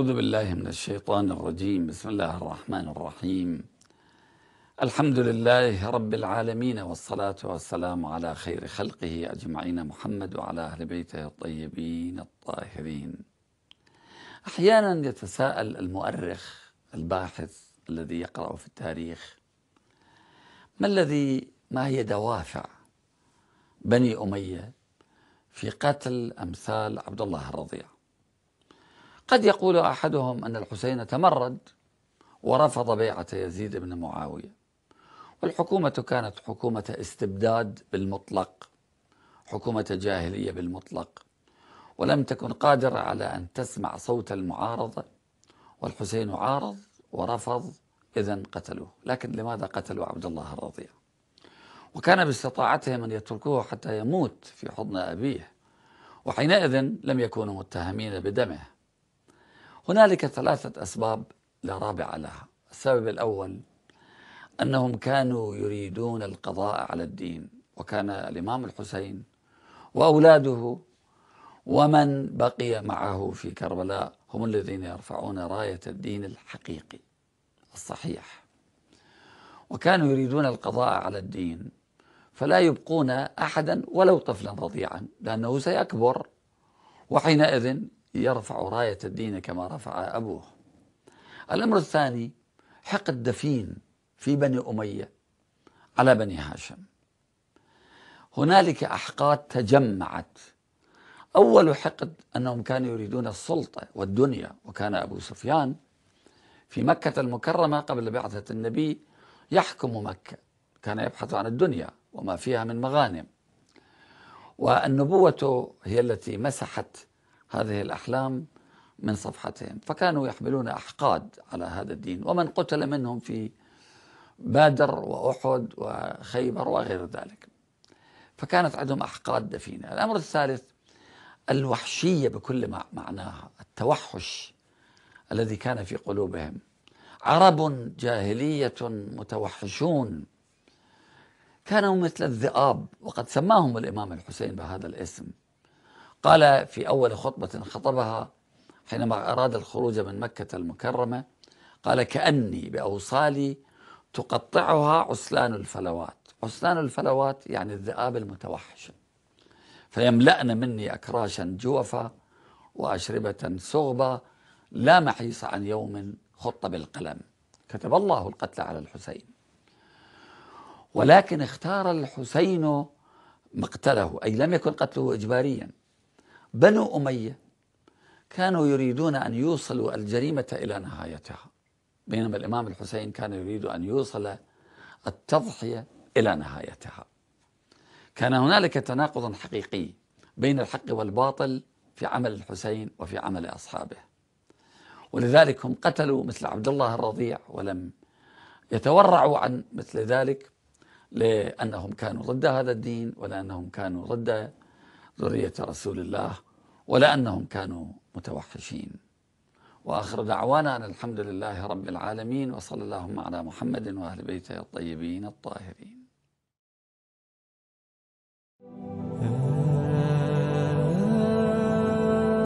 أعوذ بالله من الشيطان الرجيم بسم الله الرحمن الرحيم الحمد لله رب العالمين والصلاة والسلام على خير خلقه أجمعين محمد وعلى أهل بيته الطيبين الطاهرين أحيانا يتساءل المؤرخ الباحث الذي يقرأ في التاريخ ما الذي ما هي دوافع بني أمية في قتل أمثال عبد الله الرضيع قد يقول أحدهم أن الحسين تمرد ورفض بيعة يزيد بن معاوية والحكومة كانت حكومة استبداد بالمطلق حكومة جاهلية بالمطلق ولم تكن قادرة على أن تسمع صوت المعارضة والحسين عارض ورفض إذا قتلوه لكن لماذا قتلوا عبد الله الرضيع وكان باستطاعتهم أن يتركوه حتى يموت في حضن أبيه وحينئذ لم يكونوا متهمين بدمه هنالك ثلاثة أسباب لا رابع لها السبب الأول أنهم كانوا يريدون القضاء على الدين وكان الإمام الحسين وأولاده ومن بقي معه في كربلاء هم الذين يرفعون راية الدين الحقيقي الصحيح وكانوا يريدون القضاء على الدين فلا يبقون أحدا ولو طفلا رضيعا لأنه سيكبر وحينئذ يرفع راية الدين كما رفع أبوه الأمر الثاني حق الدفين في بني أمية على بني هاشم هنالك أحقاد تجمعت أول حقد أنهم كانوا يريدون السلطة والدنيا وكان أبو سفيان في مكة المكرمة قبل بعثة النبي يحكم مكة كان يبحث عن الدنيا وما فيها من مغانم والنبوة هي التي مسحت هذه الأحلام من صفحتهم فكانوا يحملون أحقاد على هذا الدين ومن قتل منهم في بادر وأحد وخيبر وغير ذلك فكانت عندهم أحقاد دفينة الأمر الثالث الوحشية بكل ما معناها التوحش الذي كان في قلوبهم عرب جاهلية متوحشون كانوا مثل الذئاب وقد سماهم الإمام الحسين بهذا الاسم قال في أول خطبة خطبها حينما أراد الخروج من مكة المكرمة قال كأني بأوصالي تقطعها عسلان الفلوات عسلان الفلوات يعني الذئاب المتوحشة فيملأن مني أكراشا جوفا وأشربة سغبا لا محيص عن يوم خط بالقلم كتب الله القتل على الحسين ولكن اختار الحسين مقتله أي لم يكن قتله إجباريا بنو أمية كانوا يريدون أن يوصلوا الجريمة إلى نهايتها بينما الإمام الحسين كان يريد أن يوصل التضحية إلى نهايتها كان هنالك تناقض حقيقي بين الحق والباطل في عمل الحسين وفي عمل أصحابه ولذلك هم قتلوا مثل عبد الله الرضيع ولم يتورعوا عن مثل ذلك لأنهم كانوا ضد هذا الدين ولأنهم كانوا ضد ذرية رسول الله ولا أنهم كانوا متوحشين وآخر دعوانا أن الحمد لله رب العالمين وصلى اللهم على محمد وأهل بيته الطيبين الطاهرين